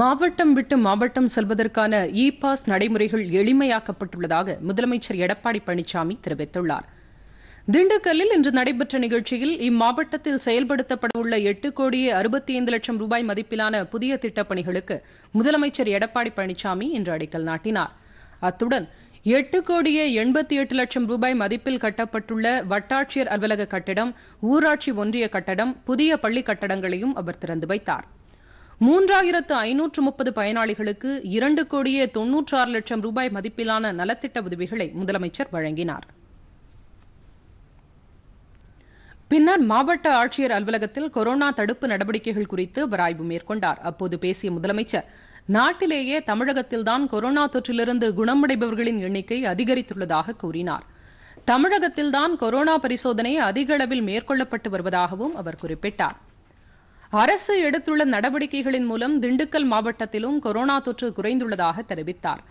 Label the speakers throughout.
Speaker 1: மாவட்டம் விட்டு மாவட்டம் செல்வதற்கான இ பாஸ் நடைமுறைகள் எளிமையாக்கப்பட்டுள்ளதாக முதலமைச்சர் எடப்பாடி பழனிசாமி தெரிவித்துள்ளார் திண்டுக்கல்லில் இன்று நடைபெற்ற நிகழ்ச்சியில் இம்மாவட்டத்தில் செயல்படுத்தப்பட உள்ள எட்டு கோடியே அறுபத்தி ஐந்து லட்சம் ரூபாய் மதிப்பிலான புதிய திட்டப்பணிகளுக்கு முதலமைச்சர் எடப்பாடி பழனிசாமி இன்று அடிக்கல் நாட்டினார் அத்துடன் எட்டு கோடியே எண்பத்தி எட்டு லட்சம் ரூபாய் மதிப்பில் கட்டப்பட்டுள்ள வட்டாட்சியர் அலுவலக கட்டிடம் ஊராட்சி ஒன்றிய கட்டடம் புதிய பள்ளி கட்டடங்களையும் அவர் திறந்து வைத்தாா் மூன்றாயிரத்து ஐநூற்று முப்பது பயனாளிகளுக்கு இரண்டு கோடியே தொன்னூற்றாறு லட்சம் ரூபாய் மதிப்பிலான நலத்திட்ட உதவிகளை முதலமைச்சர் வழங்கினார் பின்னர் மாவட்ட ஆட்சியர் அலுவலகத்தில் கொரோனா தடுப்பு நடவடிக்கைகள் குறித்து ஆய்வு மேற்கொண்டார் அப்போது பேசிய முதலமைச்சர் நாட்டிலேயே தமிழகத்தில்தான் கொரோனா தொற்றிலிருந்து குணமடைபவர்களின் எண்ணிக்கை அதிகரித்துள்ளதாக கூறினார் தமிழகத்தில்தான் கொரோனா பரிசோதனை அதிக அளவில் மேற்கொள்ளப்பட்டு வருவதாகவும் அவர் குறிப்பிட்டாா் அரசு எடுத்துள்ள நடவடிக்கைகளின் மூலம் திண்டுக்கல் மாவட்டத்திலும் கொரோனா தொற்று குறைந்துள்ளதாக தெரிவித்தார்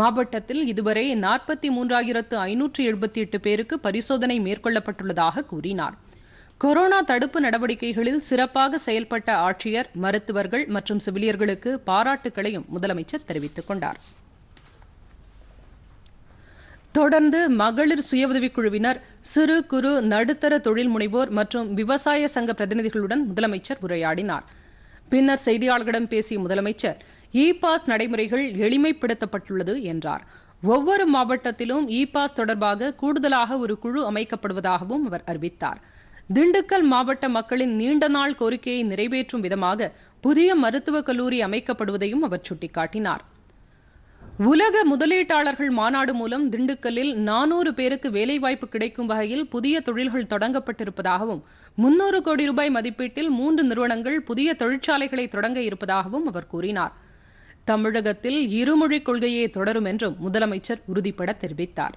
Speaker 1: மாவட்டத்தில் இதுவரை நாற்பத்தி மூன்றாயிரத்து ஐநூற்று எழுபத்தி எட்டு பேருக்கு பரிசோதனை மேற்கொள்ளப்பட்டுள்ளதாக கூறினார் கொரோனா தடுப்பு நடவடிக்கைகளில் சிறப்பாக செயல்பட்ட ஆட்சியர் மருத்துவர்கள் மற்றும் செவிலியர்களுக்கு பாராட்டுகளையும் முதலமைச்சர் தெரிவித்துக் கொண்டார் தொடர்ந்து மகளிர் சுய குழுவினர் சிறு குறு நடுத்தர தொழில் முனைவோர் மற்றும் விவசாய சங்க பிரதிநிதிகளுடன் முதலமைச்சர் உரையாடினார் பின்னர் செய்தியாளர்களிடம் பேசிய முதலமைச்சர் இ பாஸ் நடைமுறைகள் எளிமைப்படுத்தப்பட்டுள்ளது என்றார் ஒவ்வொரு மாவட்டத்திலும் இ பாஸ் தொடர்பாக கூடுதலாக ஒரு குழு அமைக்கப்படுவதாகவும் அவர் அறிவித்தார் திண்டுக்கல் மாவட்ட மக்களின் நீண்ட நாள் கோரிக்கையை நிறைவேற்றும் விதமாக புதிய மருத்துவக் கல்லூரி அமைக்கப்படுவதையும் அவர் சுட்டிக்காட்டினார் உலக முதலீட்டாளர்கள் மாநாடு மூலம் திண்டுக்கல்லில் நானூறு பேருக்கு வேலைவாய்ப்பு கிடைக்கும் வகையில் புதிய தொழில்கள் தொடங்கப்பட்டிருப்பதாகவும் முன்னூறு கோடி ரூபாய் மதிப்பீட்டில் மூன்று நிறுவனங்கள் புதிய தொழிற்சாலைகளை தொடங்க இருப்பதாகவும் அவர் கூறினார் தமிழகத்தில் இருமொழிக் கொள்கையே தொடரும் என்றும் முதலமைச்சர் உறுதிபட தெரிவித்தார்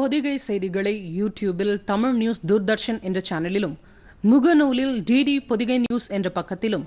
Speaker 1: பொதிகை செய்திகளை யூடியூபில் தமிழ் நியூஸ் தூர்தர்ஷன் என்ற சேனலிலும் முகநூலில் டிடி பொதிகை நியூஸ் என்ற பக்கத்திலும்